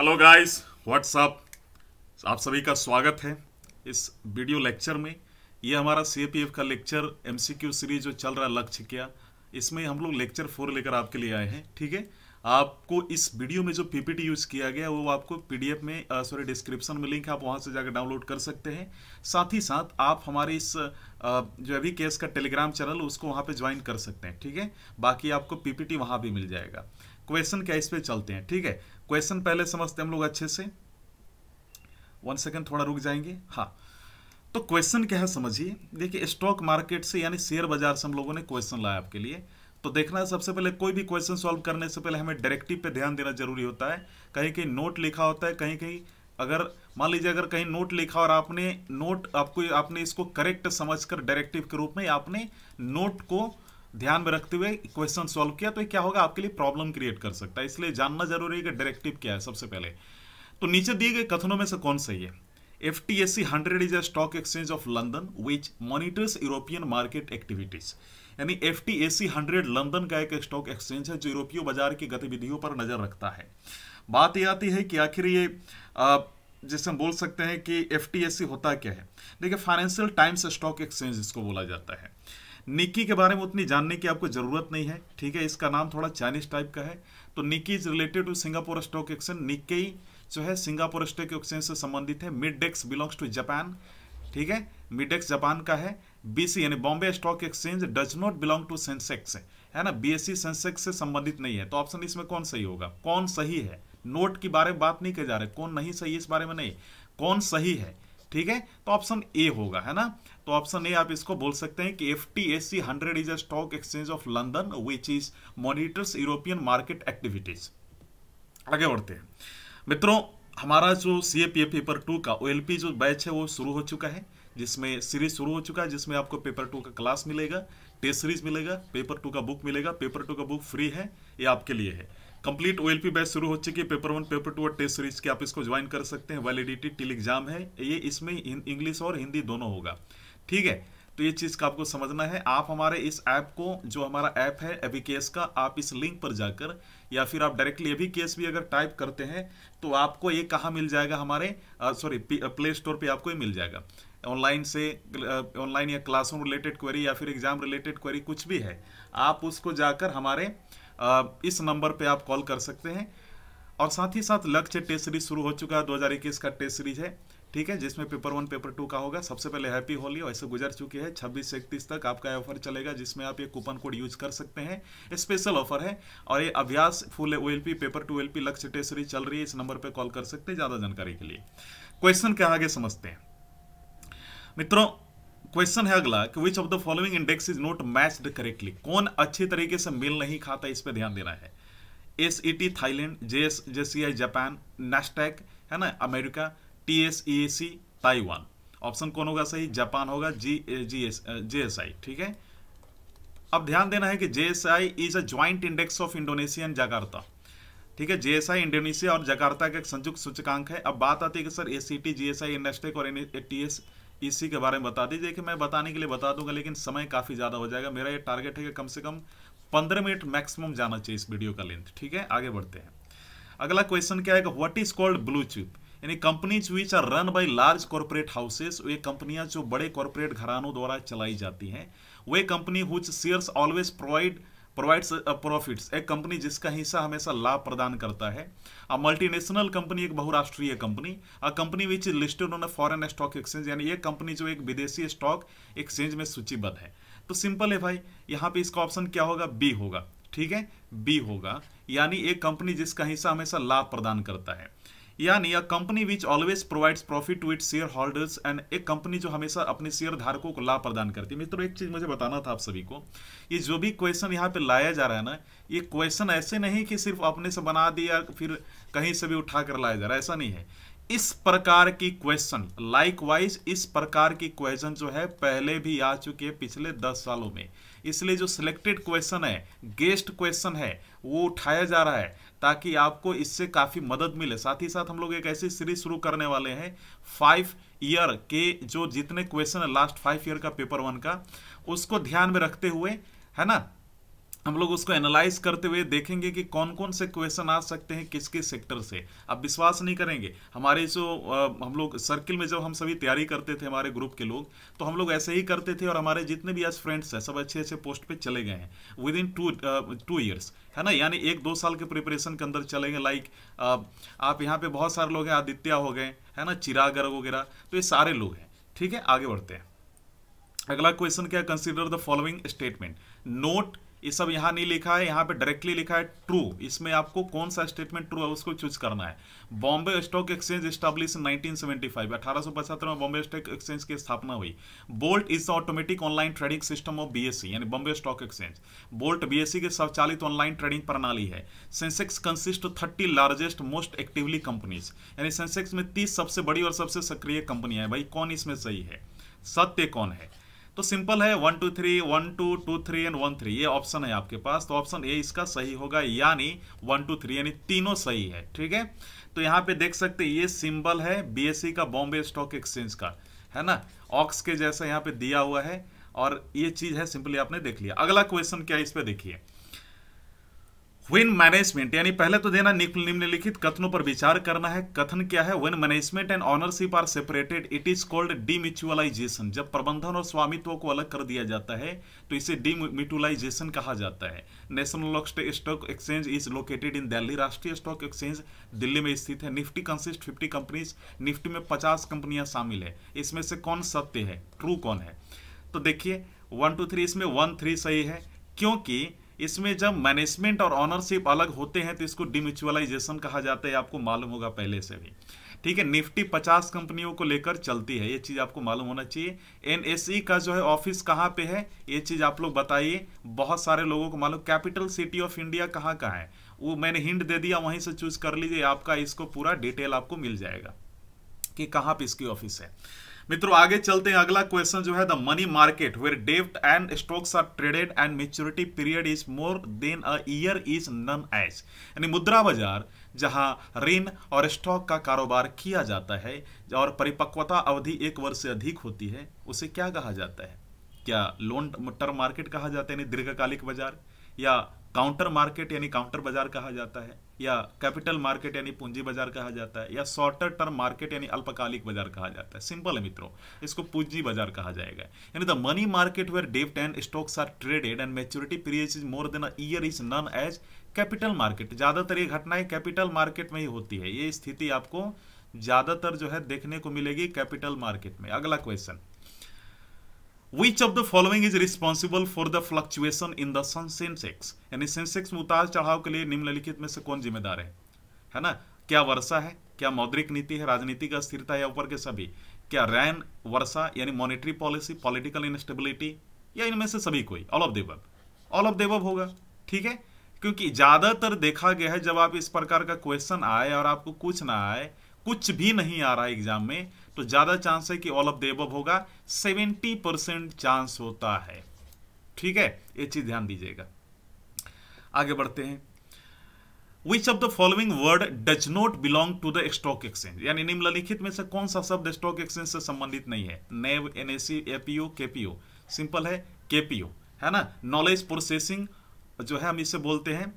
Hello guys what's up आप सभी का स्वागत है इस वीडियो लेक्चर में ये हमारा सी का लेक्चर एमसीक्यू सीरीज जो चल रहा है लक्ष्य क्या इसमें हम लोग लेक्चर फोर लेकर आपके लिए आए हैं ठीक है आपको इस वीडियो में जो पीपीटी यूज किया गया वो आपको पीडीएफ में सॉरी डिस्क्रिप्शन में लिंक आप वहाँ से जाकर डाउनलोड कर सकते हैं साथ ही साथ आप हमारे इस आ, जो अभी केस का टेलीग्राम चैनल उसको वहाँ पे ज्वाइन कर सकते हैं ठीक है बाकी आपको पीपीटी वहाँ भी मिल जाएगा क्वेश्चन क्या इस पर चलते हैं ठीक है क्वेश्चन पहले समझते हम लोग अच्छे से वन सेकेंड थोड़ा रुक जाएंगे हाँ तो क्वेश्चन क्या है समझिए देखिए स्टॉक मार्केट से यानी शेयर बाजार से हम लोगों ने क्वेश्चन लाया आपके लिए तो देखना है सबसे पहले कोई भी क्वेश्चन सॉल्व करने से पहले हमें डायरेक्टिव पे ध्यान देना जरूरी होता है कहीं कहीं नोट लिखा होता है कहीं कहीं अगर मान लीजिए अगर कहीं नोट लिखा और आपने नोट आपको आपने इसको करेक्ट समझकर डायरेक्टिव के रूप में आपने नोट को ध्यान में रखते हुए क्वेश्चन सॉल्व किया तो क्या होगा आपके लिए प्रॉब्लम क्रिएट कर सकता है इसलिए जानना जरूरी है कि डायरेक्टिव क्या है सबसे पहले तो नीचे दिए गए कथनों में से कौन सही है F T S C hundred is a stock exchange of London which monitors European market activities यानी F T S C hundred London का एक स्टॉक एक्सचेंज है जो यूरोपीय बाजार की गतिविधियों पर नजर रखता है बात यह आती है कि आखिर ये जैसे हम बोल सकते हैं कि एफ टी एस सी होता क्या है देखिए फाइनेंशियल टाइम्स स्टॉक एक्सचेंज इसको बोला जाता है निक्की के बारे में उतनी जानने की आपको ज़रूरत नहीं है ठीक है इसका नाम थोड़ा चाइनीज टाइप का है तो Nikkei is related to Singapore stock exchange Nikkei जो है सिंगापुर स्टॉक एक्सचेंज से संबंधित है Midex belongs to Japan ठीक है मिडेक्स जापान का है बीसी यानी Bombay stock exchange does not belong to Sensex है ना बीएससी सेंसेक्स e से संबंधित नहीं है तो ऑप्शन इसमें कौन सही होगा कौन सही है नोट के बारे में बात नहीं कह जा रहे कौन नहीं सही इस बारे में नहीं कौन सही है ठीक है तो ऑप्शन ए होगा है ना तो ऑप्शन ए आप इसको बोल सकते हैं कि F T S C hundred is a stock exchange of London which is monitors European market activities आगे बढ़ते हैं मित्रों हमारा जो C A P F paper two का ओ एल पी जो बैच है वो शुरू हो चुका है जिसमें सीरीज शुरू हो चुका है जिसमें आपको पेपर टू का क्लास मिलेगा टेस्ट सीरीज मिलेगा पेपर टू का बुक मिलेगा पेपर टू का बुक फ्री है ये आपके लिए है कंप्लीट ओ बैच शुरू हो चुकी है पेपर वन पेपर टू और टेस्ट सीरीज की आप इसको ज्वाइन कर सकते हैं वैलिडिटी टिल एग्जाम है ये इसमें इंग्लिश और हिंदी दोनों होगा ठीक है तो ये चीज़ का आपको समझना है आप हमारे इस ऐप को जो हमारा ऐप है एवी केस का आप इस लिंक पर जाकर या फिर आप डायरेक्टली एवी केस भी अगर टाइप करते हैं तो आपको ये कहाँ मिल जाएगा हमारे सॉरी प्ले स्टोर पे आपको ये मिल जाएगा ऑनलाइन से ऑनलाइन या क्लासरूम रिलेटेड क्वेरी या फिर एग्जाम रिलेटेड क्वेरी कुछ भी है आप उसको जाकर हमारे आ, इस नंबर पर आप कॉल कर सकते हैं और साथ ही साथ लक्ष्य टेस्ट सीरीज शुरू हो चुका है दो का टेस्ट सीरीज है ठीक है जिसमें पेपर वन पेपर टू का होगा सबसे पहले हैप्पी होली वैसे गुजर चुकी है छब्बीस से इकतीस तक आपका ऑफर चलेगा जिसमें आप ये कूपन कोड यूज कर सकते हैं स्पेशल ऑफर है और ये अभ्यास full O paper two L Lakshya test चल रही है इस नंबर पर कॉल कर सकते हैं ज़्यादा जानकारी के लिए क्वेश्चन क्या आगे समझते हैं मित्रों क्वेश्चन है अगला कि which of the following index is not matched correctly कौन अच्छे तरीके से मिल नहीं खाता इस पर ध्यान देना है S E T Thailand J S J C I Japan Nasdaq है ना America T S Taiwan option कौन होगा सही जापान होगा जी जी एस जे एस आई ठीक है अब ध्यान देना है कि J S I is a joint index of Indonesia and Jakarta ठीक है जेएसआई इंडोनेशिया और जकार्ता का एक संयुक्त सूचकांक है अब बात आती है कि sir A C T G S I इंडस्टेक और टी एस ई सी के बारे में बता दीजिए कि मैं बताने के लिए बता दूंगा लेकिन समय काफ़ी ज़्यादा हो जाएगा मेरा ये टारगेट है कि कम से कम पंद्रह मिनट मैक्सिमम जाना चाहिए इस वीडियो का लेंथ ठीक है आगे बढ़ते हैं अगला क्वेश्चन क्या है what is called blue chip यानी companies which are run by large corporate houses वे कंपनियां जो बड़े कॉरपोरेट घरानों द्वारा चलाई जाती हैं वे company which shares always provide provides profits एक कंपनी जिसका हिस्सा हमेशा लाभ प्रदान करता है अ मल्टीनेशनल कंपनी एक बहुराष्ट्रीय company a company which listed on foreign stock exchange यानी एक कंपनी जो एक विदेशी स्टॉक एक्सचेंज में सूचीबद्ध है तो सिंपल है भाई यहाँ पे इसका ऑप्शन क्या होगा बी होगा ठीक है बी होगा यानी एक कंपनी जिसका हिस्सा हमेशा लाभ प्रदान करता है यानी a company which always provides profit to its shareholders and एक कंपनी जो हमेशा अपने शेयर धारकों को लाभ प्रदान करती है मित्रों एक चीज़ मुझे बताना था आप सभी को ये जो भी क्वेश्चन यहाँ पे लाया जा रहा है ना ये क्वेश्चन ऐसे नहीं कि सिर्फ अपने से बना दिया फिर कहीं से भी उठा कर लाया जा रहा है ऐसा नहीं है इस प्रकार की क्वेश्चन वाइज इस प्रकार की क्वेश्चन जो है पहले भी आ चुकी है पिछले दस सालों में इसलिए जो सिलेक्टेड क्वेश्चन है गेस्ट क्वेश्चन है वो उठाया जा रहा है ताकि आपको इससे काफ़ी मदद मिले साथ ही साथ हम लोग एक ऐसी सीरीज शुरू करने वाले हैं फाइव ईयर के जो जितने क्वेश्चन है लास्ट फाइव ईयर का पेपर वन का उसको ध्यान में रखते हुए है ना हम लोग उसको एनालाइज करते हुए देखेंगे कि कौन कौन से क्वेश्चन आ सकते हैं किस किस सेक्टर से आप विश्वास नहीं करेंगे हमारे जो हम लोग सर्किल में जब हम सभी तैयारी करते थे हमारे ग्रुप के लोग तो हम लोग ऐसे ही करते थे और हमारे जितने भी आज फ्रेंड्स हैं सब अच्छे अच्छे पोस्ट पे चले गए हैं within two two years है ना यानी एक दो साल के प्रिपरेशन के अंदर चले गए लाइक आप यहाँ पर बहुत सारे लोग हैं आदित्य हो गए है ना चिराग वगैरह तो ये सारे लोग हैं ठीक है आगे बढ़ते हैं अगला क्वेश्चन क्या consider the following statement note ये सब यहाँ नहीं लिखा है यहाँ पे डायरेक्टली लिखा है ट्रू इसमें आपको कौन सा स्टेटमेंट ट्रू है उसको चूज करना है Bombay stock exchange establish in 1975 seventy में बॉम्बे स्टॉक एक्सचेंज की स्थापना हुई BOLT is automatic online trading system of BSC यानी Bombay stock exchange BOLT BSC के स्वचालित ऑनलाइन ट्रेडिंग प्रणाली है Sensex consist thirty largest most actively companies यानी सेंसेक्स में तीस सबसे बड़ी और सबसे सक्रिय कंपनियां है भाई कौन इसमें सही है सत्य कौन है तो सिंपल है one two three one two two three and one three ये ऑप्शन है आपके पास तो ऑप्शन ए इसका सही होगा यानी वन टू थ्री यानी तीनों सही है ठीक है तो यहाँ पे देख सकते ये सिंबल है बीएससी e का बॉम्बे स्टॉक एक्सचेंज का है ना ऑक्स के जैसा यहाँ पे दिया हुआ है और ये चीज है सिंपली आपने देख लिया अगला क्वेश्चन क्या इस पे देखिए वेन मैनेजमेंट यानी पहले तो देना निम्नलिखित कथनों पर विचार करना है कथन क्या है when management and ownership are separated it is called demutualisation जब प्रबंधन और स्वामित्व को अलग कर दिया जाता है तो इसे डीम्यूचुअलाइजेशन कहा जाता है national stock exchange is located in Delhi राष्ट्रीय स्टॉक एक्सचेंज दिल्ली में स्थित है Nifty consist fifty companies Nifty में पचास कंपनियां शामिल है इसमें से कौन सत्य है ट्रू कौन है तो देखिए वन टू थ्री इसमें वन थ्री सही है क्योंकि इसमें जब मैनेजमेंट और ऑनरशिप अलग होते हैं तो इसको डिम्यूचुअलाइजेशन कहा जाता है आपको मालूम होगा पहले से भी ठीक है निफ्टी 50 कंपनियों को लेकर चलती है ये चीज़ आपको मालूम होना चाहिए एनएसई e का जो है ऑफिस कहाँ पे है ये चीज़ आप लोग बताइए बहुत सारे लोगों को मालूम कैपिटल सिटी ऑफ इंडिया कहाँ का है वो मैंने हिंट दे दिया वहीं से चूज कर लीजिए आपका इसको पूरा डिटेल आपको मिल जाएगा कि कहाँ पे इसकी ऑफिस है मित्रों आगे चलते हैं अगला क्वेश्चन जो है द मनी मार्केट वेर डेफ्ट and stocks are traded and maturity period is more than a year is known as यानी मुद्रा बाजार जहां ऋण और स्टॉक का कारोबार किया जाता है और परिपक्वता अवधि एक वर्ष से अधिक होती है उसे क्या कहा जाता है क्या लोन टर्म मार्केट कहा जाता है यानी दीर्घकालिक बाजार या काउंटर मार्केट यानी काउंटर बाजार कहा जाता है या कैपिटल मार्केट यानी पूंजी बाजार कहा जाता है या शॉर्टर टर्म मार्केट यानी अल्पकालिक बाजार कहा जाता है सिंपल है मित्रों इसको पूंजी बाजार कहा जाएगा यानी द मनी मार्केट वेयर डेप्ट and stocks are traded and maturity period is more than a year year is known as capital market ज़्यादातर ये घटनाएं कैपिटल मार्केट में ही होती है ये स्थिति आपको ज़्यादातर जो है देखने को मिलेगी कैपिटल मार्केट में अगला question Which of the following is responsible for the fluctuation in the sun sensex? यानी सेंसेक्स में उतार चढ़ाव के लिए निम्नलिखित में से कौन जिम्मेदार है है ना क्या वर्षा है क्या मौद्रिक नीति है राजनीतिक अस्थिरता या ऊपर के सभी क्या रैन वर्षा यानी मॉनेटरी पॉलिसी पॉलिटिकल इनस्टेबिलिटी या इनमें से सभी कोई all of them all of them होगा ठीक है क्योंकि ज़्यादातर देखा गया है जब आप इस प्रकार का क्वेश्चन आए और आपको कुछ ना आए कुछ भी नहीं आ रहा एग्जाम में तो ज़्यादा चांस है कि ऑल ऑफ देव होगा सेवेंटी परसेंट चांस होता है ठीक है ये चीज़ ध्यान दीजिएगा आगे बढ़ते हैं which of the following word does not belong to the stock exchange यानी निम्नलिखित में से कौन सा शब्द स्टॉक एक्सचेंज से संबंधित नहीं है NAV NSC IPO KPO simple है केपीओ है ना नॉलेज प्रोसेसिंग जो है हम इसे बोलते हैं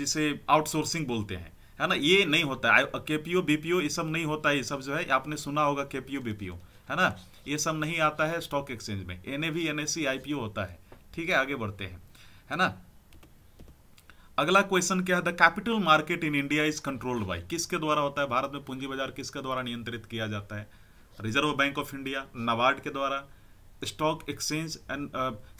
जिसे आउटसोर्सिंग बोलते हैं है ना ये नहीं होता है K P O B P O ये सब नहीं होता है ये सब जो है आपने सुना होगा K P O B P O है ना ये सब नहीं आता है स्टॉक एक्सचेंज में N A V N S C I P O होता है ठीक है आगे बढ़ते हैं है ना अगला क्वेश्चन क्या है the capital market in India is controlled by किसके द्वारा होता है भारत में पूंजी बाजार किसके द्वारा नियंत्रित किया जाता है reserve bank of India NABARD के द्वारा stock exchange and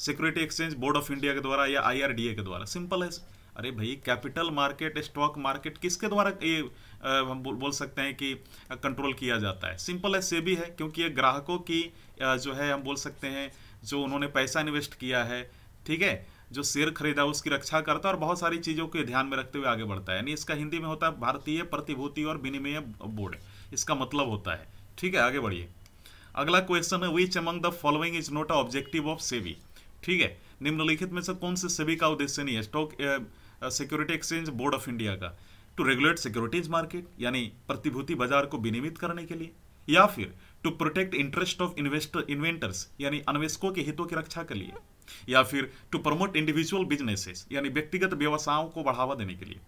security exchange board of India के द्वारा या आईआरडीए के द्वारा सिंपल है अरे भाई कैपिटल मार्केट स्टॉक मार्केट किसके द्वारा ये हम बोल सकते हैं कि कंट्रोल किया जाता है सिंपल है से भी है क्योंकि ये ग्राहकों की जो है हम बोल सकते हैं जो उन्होंने पैसा इन्वेस्ट किया है ठीक है जो शेयर खरीदा उसकी रक्षा करता है और बहुत सारी चीज़ों के ध्यान में रखते हुए आगे बढ़ता है यानी इसका हिंदी में होता है भारतीय प्रतिभूति और विनिमय बोर्ड इसका मतलब होता है ठीक है आगे बढ़िए अगला क्वेश्चन है which among the following is not a objective of SEBI ठीक है निम्नलिखित में से कौन से सेबी का उद्देश्य नहीं है stock security exchange board of India का टू रेगुलेट सिक्योरिटीज मार्केट यानी प्रतिभूति बाजार को विनियमित करने के लिए या फिर to protect interest of investor inventors यानी अन्वेषकों के हितों की रक्षा के लिए या फिर टू प्रमोट इंडिविजुअल बिजनेसेस यानी व्यक्तिगत व्यवसायों को बढ़ावा देने के लिए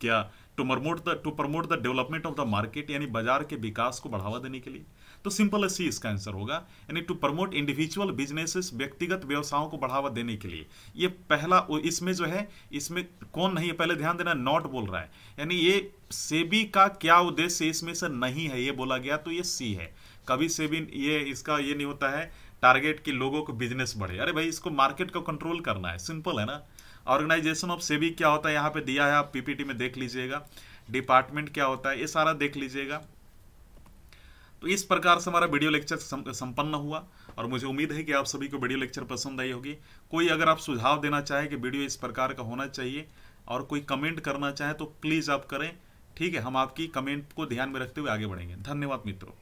क्या to promote the to promote the development of the market यानी बाजार के विकास को बढ़ावा देने के लिए तो सिंपल सी इसका आंसर होगा यानी टू प्रमोट इंडिविजुअल बिजनेसेस व्यक्तिगत व्यवसायों को बढ़ावा देने के लिए ये पहला इसमें जो है इसमें कौन नहीं है पहले ध्यान देना नॉट बोल रहा है यानी ये सेबी का क्या उद्देश्य इसमें से नहीं है ये बोला गया तो ये सी है कभी सेबी ये इसका ये नहीं होता है टारगेट कि लोगों को बिजनेस बढ़े अरे भाई इसको मार्केट को कंट्रोल करना है सिंपल है ना ऑर्गेनाइजेशन ऑफ सेबी क्या होता है यहाँ पे दिया है आप पीपीटी में देख लीजिएगा डिपार्टमेंट क्या होता है ये सारा देख लीजिएगा तो इस प्रकार से हमारा वीडियो लेक्चर संपन्न हुआ और मुझे उम्मीद है कि आप सभी को वीडियो लेक्चर पसंद आई होगी कोई अगर आप सुझाव देना चाहे कि वीडियो इस प्रकार का होना चाहिए और कोई कमेंट करना चाहे तो प्लीज़ आप करें ठीक है हम आपकी कमेंट को ध्यान में रखते हुए आगे बढ़ेंगे धन्यवाद मित्रों